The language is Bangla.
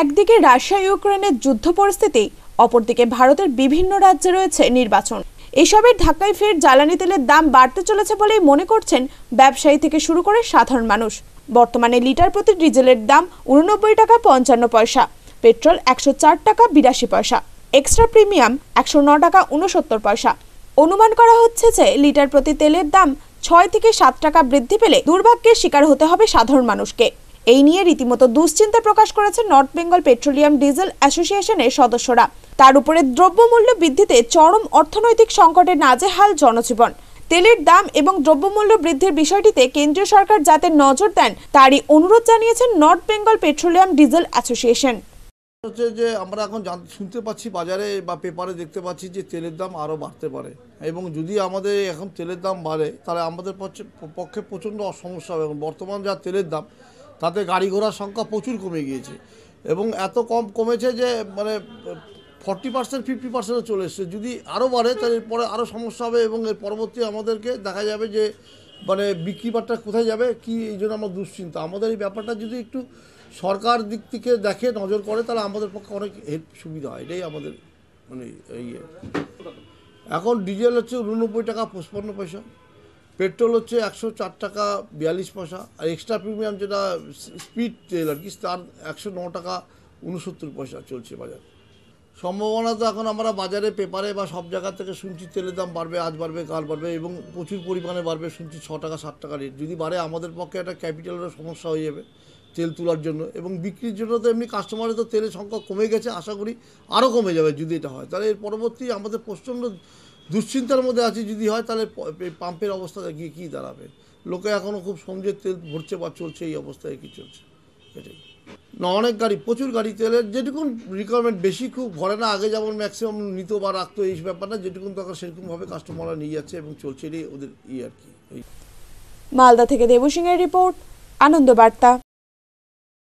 একদিকে রাশিয়া ইউক্রেনের যুদ্ধ পরিস্থিতি অপরদিকে ভারতের বিভিন্ন রাজ্যে রয়েছে নির্বাচন এসবের ধাক্কায় ফের জ্বালানি তেলের দাম বাড়তে চলেছে বলেই মনে করছেন ব্যবসায়ী থেকে শুরু করে সাধারণ মানুষ বর্তমানে লিটার প্রতি ডিজেলের দাম উননব্বই টাকা পঞ্চান্ন পয়সা পেট্রোল একশো চার টাকা বিরাশি পয়সা এক্সট্রা প্রিমিয়াম একশো ন টাকা উনসত্তর পয়সা অনুমান করা হচ্ছে যে লিটার প্রতি তেলের দাম ছয় থেকে সাত টাকা বৃদ্ধি পেলে দুর্ভাগ্যের শিকার হতে হবে সাধারণ মানুষকে এই নিয়ে রীতিমতো দুশ্চিন্তা প্রকাশ করেছে নর্থ বেঙ্গল পেট্রোলিয়াম ডিজেল অ্যাসোসিয়েশনের সদস্যরা তার উপরে দ্রব্যমূল্য বৃদ্ধিতে চরম অর্থনৈতিক সংকটে নাজেহাল জনজীবন তেলের দাম এবং দ্রব্যমূল্য বৃদ্ধির বিষয়টিতে কেন্দ্রীয় সরকার যাতে নজর দেন তারই অনুরোধ জানিয়েছেন North Bengal petroleum diesel association হচ্ছে যে আমরা এখন শুনতে পাচ্ছি বাজারে বা পেপারে দেখতে পাচ্ছি যে তেলের দাম আরও বাড়তে পারে এবং যদি আমাদের এখন তেলের দাম বাড়ে তাহলে আমাদের পক্ষে প্রচণ্ড সমস্যা হবে এবং বর্তমান যা তেলের দাম তাতে গাড়ি ঘোড়ার সংখ্যা প্রচুর কমে গিয়েছে এবং এত কম কমেছে যে মানে ফর্টি পার্সেন্ট ফিফটি পার্সেন্টও চলে এসছে যদি আরও বাড়ে তাহলে পরে আরও সমস্যা হবে এবং এর পরবর্তী আমাদেরকে দেখা যাবে যে মানে বিক্রি বাট্টা কোথায় যাবে কি এই জন্য আমার দুশ্চিন্তা আমাদের এই ব্যাপারটা যদি একটু সরকার দিক থেকে দেখে নজর করে তাহলে আমাদের পক্ষে অনেক হেল্প সুবিধা হয় এটাই আমাদের মানে এই ইয়ে। এখন ডিজেল হচ্ছে উননব্বই টাকা পঁচপন্ন পয়সা পেট্রোল হচ্ছে একশো চার টাকা বিয়াল্লিশ পয়সা আর এক্সট্রা প্রিমিয়াম যেটা স্পিড তেল আর কি তার একশো ন টাকা উনসত্তর পয়সা চলছে বাজার সম্ভাবনা তো এখন আমরা বাজারে পেপারে বা সব জায়গা থেকে শুনছি তেলের দাম বাড়বে আজ বাড়বে কাল বাড়বে এবং প্রচুর পরিমাণে বাড়বে শুনছি ছ টাকা সাত টাকা রেট যদি বাড়ে আমাদের পক্ষে একটা ক্যাপিটালের সমস্যা হয়ে যাবে তেল তোলার জন্য এবং বিক্রির জন্য তো এমনি কাস্টমারের তো তেলের সংখ্যা কমে গেছে আশা করি আরও কমে যাবে যদি এটা হয় তাহলে এর পরবর্তী আমাদের প্রচণ্ড দুশ্চিন্তার মধ্যে আছে যদি হয় তাহলে পাম্পের অবস্থা গিয়ে কী দাঁড়াবে লোকে এখনও খুব সমঝে তেল ভরছে বা চলছে এই অবস্থায় কি চলছে এটাই না অনেক গাড়ি প্রচুর গাড়ি তেলের যেটুকুন রিকোয়ারমেন্ট বেশি খুব ভরে না আগে যেমন ম্যাক্সিমাম নিত বা রাখতো এই ব্যাপার না যেটুকুন দরকার সেরকমভাবে কাস্টমাররা নিয়ে যাচ্ছে এবং চলছে ওদের ইয়ে আর কি মালদা থেকে দেবসিংহের রিপোর্ট আনন্দ বার্তা